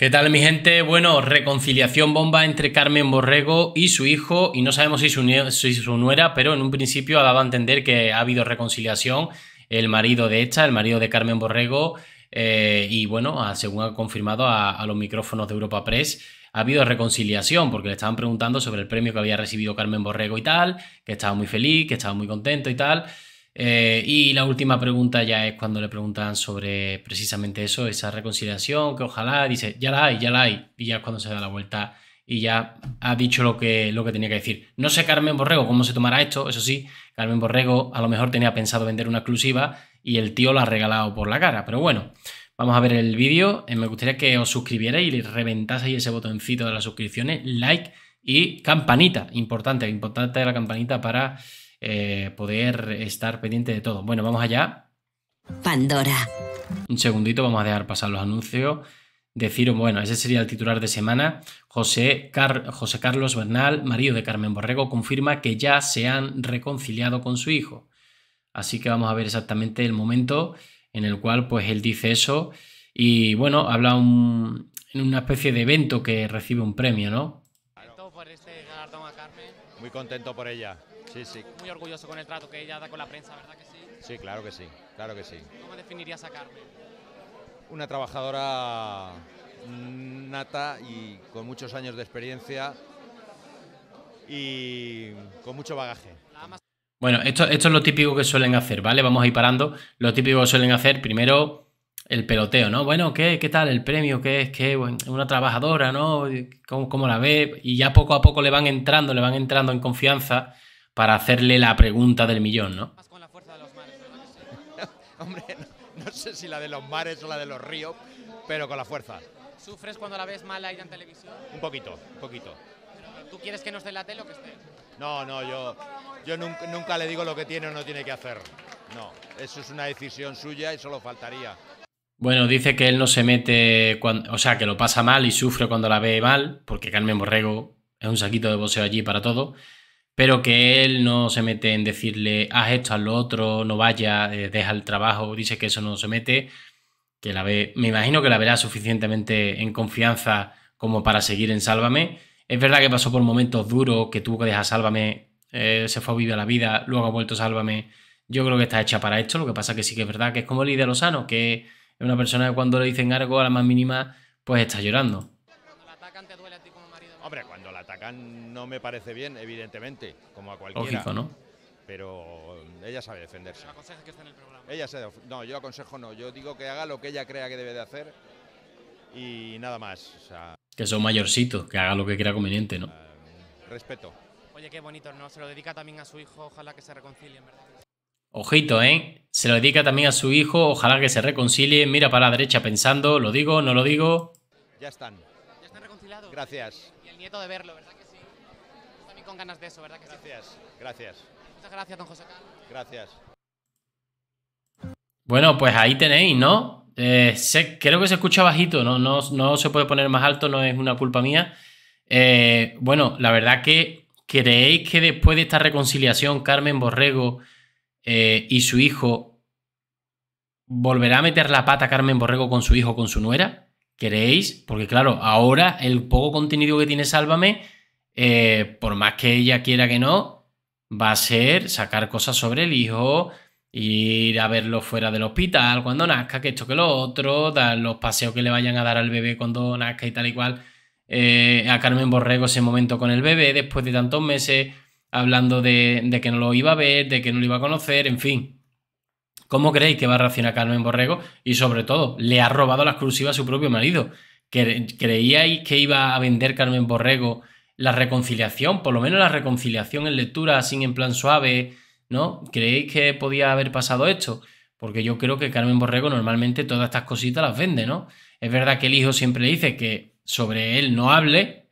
¿Qué tal mi gente? Bueno, reconciliación bomba entre Carmen Borrego y su hijo y no sabemos si su, nuera, pero en un principio ha dado a entender que ha habido reconciliación el marido de esta, el marido de Carmen Borrego eh, y bueno, según ha confirmado a los micrófonos de Europa Press, ha habido reconciliación porque le estaban preguntando sobre el premio que había recibido Carmen Borrego y tal, que estaba muy feliz, que estaba muy contento y tal. Eh, y la última pregunta ya es cuando le preguntan sobre precisamente eso, esa reconciliación, que ojalá, dice, ya la hay, ya la hay, y ya es cuando se da la vuelta y ya ha dicho lo que, lo que tenía que decir. No sé Carmen Borrego cómo se tomará esto, eso sí, Carmen Borrego a lo mejor tenía pensado vender una exclusiva y el tío la ha regalado por la cara, pero bueno, vamos a ver el vídeo, eh, me gustaría que os suscribierais y reventaseis ese botoncito de las suscripciones, like y campanita, importante, importante la campanita para eh, poder estar pendiente de todo. Bueno, vamos allá. Pandora. Un segundito, vamos a dejar pasar los anuncios. Decir, bueno, ese sería el titular de semana. José, José Carlos Bernal, marido de Carmen Borrego, confirma que ya se han reconciliado con su hijo. Así que vamos a ver exactamente el momento en el cual pues él dice eso y bueno, habla en una especie de evento que recibe un premio, ¿no? muy contento por ella. Sí, sí. Muy orgulloso con el trato que ella da con la prensa, ¿verdad que sí? Sí, claro que sí, claro que sí. ¿Cómo definirías a Carmen? Una trabajadora nata y con muchos años de experiencia y con mucho bagaje. Bueno, esto, esto es lo típico que suelen hacer, ¿vale? Vamos a ir parando. Lo típico que suelen hacer, primero el peloteo, ¿no? Bueno, ¿qué, tal el premio? ¿Qué es? ¿Qué una trabajadora, ¿no? ¿Cómo, ¿Cómo, la ve? Y ya poco a poco le van entrando, le van entrando en confianza para hacerle la pregunta del millón, ¿no? hombre, no, sé si la de los mares o la de los ríos, pero con la fuerza. ¿Sufres cuando la ves mala ahí en televisión? Un poquito, un poquito. ¿Tú quieres que no esté la tele o que esté? No, no, yo, yo nunca le digo lo que tiene o no tiene que hacer. No, eso es una decisión suya y solo faltaría. Bueno, dice que él no se mete, o sea, que lo pasa mal y sufre cuando la ve mal, porque Carmen Borrego es un saquito de boxeo allí para todo, pero que él no se mete en decirle, haz esto, haz lo otro, no vaya, eh, deja el trabajo, dice que eso no se mete, que la ve, me imagino que la verá suficientemente en confianza como para seguir en Sálvame. Es verdad que pasó por momentos duros, que tuvo que dejar Sálvame, eh, se fue a vivir la vida, luego ha vuelto Sálvame. Yo creo que está hecha para esto, lo que pasa que sí que es verdad que es como el Lozano, que es una persona que cuando le dicen algo a la más mínima, pues está llorando. Cuando la atacan, te duele a ti como marido. Hombre, cuando la atacan no me parece bien, evidentemente, como a cualquiera. ¿no? Pero ella sabe defenderse. Ella se no, yo aconsejo no. Yo digo que haga lo que ella crea que debe de hacer y nada más. que son mayorcitos, que haga lo que crea conveniente, ¿no? Eh, respeto. Oye, qué bonito, ¿no? Se lo dedica también a su hijo, ojalá que se reconcilien, ¿verdad? Ojito, ¿eh? Se lo dedica también a su hijo, ojalá que se reconcilie. Mira para la derecha pensando, ¿lo digo, no lo digo? Ya están. Ya están reconciliados. Gracias. Y el nieto de verlo, ¿verdad que sí? También con ganas de eso, ¿verdad que gracias, sí? Gracias, gracias. Muchas gracias, don José Carlos. Gracias. Bueno, pues ahí tenéis, ¿no? Eh, creo que se escucha bajito, ¿no? se puede poner más alto, no es una culpa mía. Eh, bueno, la verdad que creéis que después de esta reconciliación Carmen Borrego eh, y su hijo ¿Volverá a meter la pata Carmen Borrego con su hijo, con su nuera? ¿Queréis? Porque claro, ahora el poco contenido que tiene Sálvame, eh, por más que ella quiera que no, va a ser sacar cosas sobre el hijo, ir a verlo fuera del hospital cuando nazca, que esto que lo otro, dar los paseos que le vayan a dar al bebé cuando nazca y tal y cual. Eh, a Carmen Borrego ese momento con el bebé después de tantos meses, hablando de, de que no lo iba a ver, de que no lo iba a conocer, en fin. ¿Cómo creéis que va a reaccionar Carmen Borrego? Y sobre todo, le ha robado la exclusiva a su propio marido. ¿Creíais que iba a vender Carmen Borrego la reconciliación? Por lo menos la reconciliación en lectura, sin en plan suave, ¿no? ¿Creéis que podía haber pasado esto? Porque yo creo que Carmen Borrego normalmente todas estas cositas las vende, ¿no? Es verdad que el hijo siempre dice que sobre él no hable,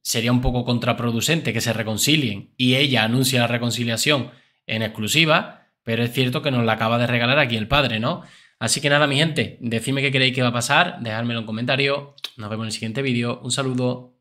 sería un poco contraproducente que se reconcilien y ella anuncia la reconciliación en exclusiva, pero es cierto que nos la acaba de regalar aquí el padre, ¿no? Así que nada, mi gente, decidme qué creéis que va a pasar, dejármelo en comentario. Nos vemos en el siguiente vídeo. Un saludo.